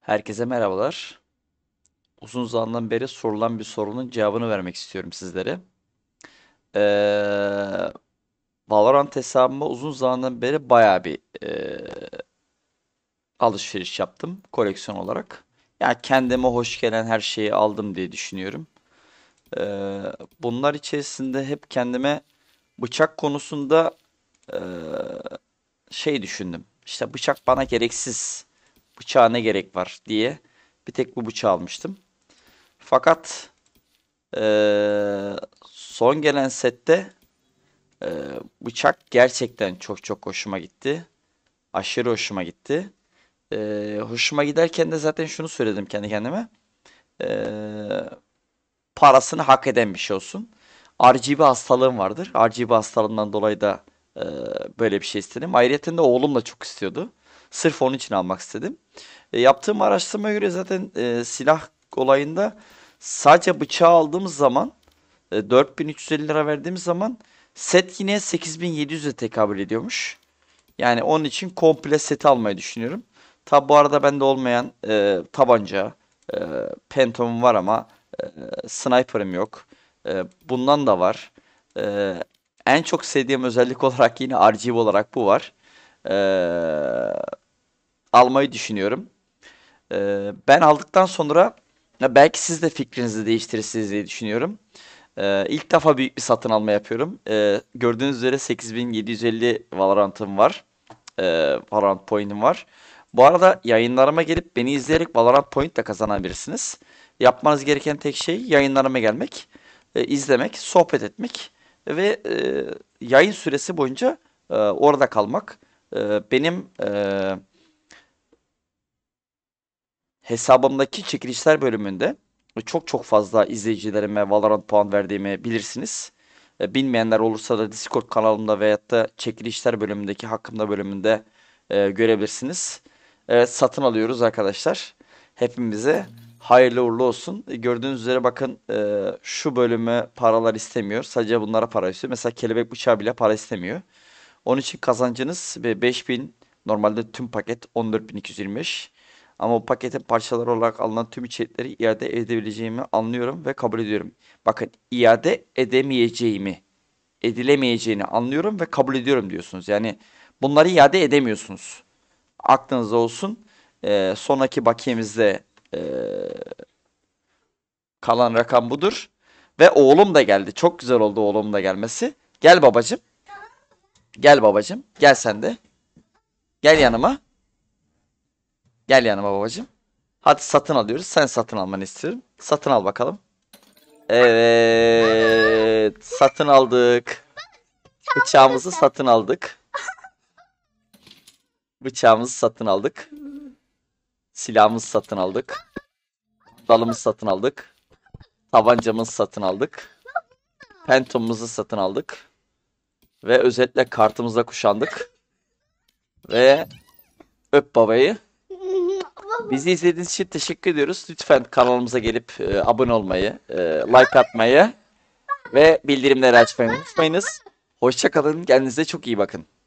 Herkese merhabalar. Uzun zamandan beri sorulan bir sorunun cevabını vermek istiyorum sizlere. Ee, Valorant hesabıma uzun zamandan beri baya bir e, alışveriş yaptım koleksiyon olarak. Yani kendime hoş gelen her şeyi aldım diye düşünüyorum. Ee, bunlar içerisinde hep kendime bıçak konusunda e, şey düşündüm. İşte bıçak bana gereksiz bıçağa ne gerek var diye bir tek bu bıçağı almıştım. Fakat ee, son gelen sette e, bıçak gerçekten çok çok hoşuma gitti. Aşırı hoşuma gitti. E, hoşuma giderken de zaten şunu söyledim kendi kendime. E, parasını hak eden bir şey olsun. RGB hastalığım vardır. RGB hastalığından dolayı da e, böyle bir şey istedim. Ayrıca oğlum da çok istiyordu. Sırf onun için almak istedim. E, yaptığım araştırma göre zaten e, silah olayında sadece bıçağı aldığımız zaman e, 4350 lira verdiğimiz zaman set yine 8700'e tekabül ediyormuş. Yani onun için komple seti almayı düşünüyorum. Tabi bu arada bende olmayan e, tabanca, e, pentomum var ama e, sniper'ım yok. E, bundan da var. E, en çok sevdiğim özellik olarak yine RGB olarak bu var. Eee almayı düşünüyorum. E, ben aldıktan sonra ya belki siz de fikrinizi değiştirirsiniz diye düşünüyorum. Ee, ilk defa büyük bir satın alma yapıyorum. Ee, gördüğünüz üzere 8750 Valorant'ım var. Ee, Valorant Point'im var. Bu arada yayınlarıma gelip beni izleyerek Valorant Point de kazanabilirsiniz. Yapmanız gereken tek şey yayınlarıma gelmek, e, izlemek, sohbet etmek ve e, yayın süresi boyunca e, orada kalmak. E, benim e, hesabımdaki çekilişler bölümünde e, çok çok fazla izleyicilerime Valorant puan verdiğimi bilirsiniz. E, bilmeyenler olursa da Discord kanalımda veyahut da çekilişler bölümündeki hakkımda bölümünde e, görebilirsiniz. Evet satın alıyoruz arkadaşlar. Hepimize hayırlı uğurlu olsun. Gördüğünüz üzere bakın şu bölümü paralar istemiyor. Sadece bunlara para istiyor. Mesela kelebek bıçağı bile para istemiyor. Onun için kazancınız 5000 normalde tüm paket 14225. Ama o paketin parçalar olarak alınan tüm içerikleri iade edebileceğimi anlıyorum ve kabul ediyorum. Bakın iade edemeyeceğimi, edilemeyeceğini anlıyorum ve kabul ediyorum diyorsunuz. Yani bunları iade edemiyorsunuz. Aklınızda olsun. E, sonraki bakiyemizde e, kalan rakam budur. Ve oğlum da geldi. Çok güzel oldu oğlumun da gelmesi. Gel babacım. Gel babacım. Gel sen de. Gel yanıma. Gel yanıma babacım. Hadi satın alıyoruz. Sen satın almanı istiyorum. Satın al bakalım. Evet. Satın aldık. Bıçağımızı satın aldık. Bıçağımızı satın aldık. Silahımızı satın aldık. Dalımızı satın aldık. Tabancamızı satın aldık. Pentomumuzu satın aldık. Ve özetle kartımızla kuşandık. Ve öp babayı. Bizi izlediğiniz için teşekkür ediyoruz. Lütfen kanalımıza gelip e, abone olmayı, e, like atmayı ve bildirimleri açmayı unutmayınız. Hoşçakalın. Kendinize çok iyi bakın.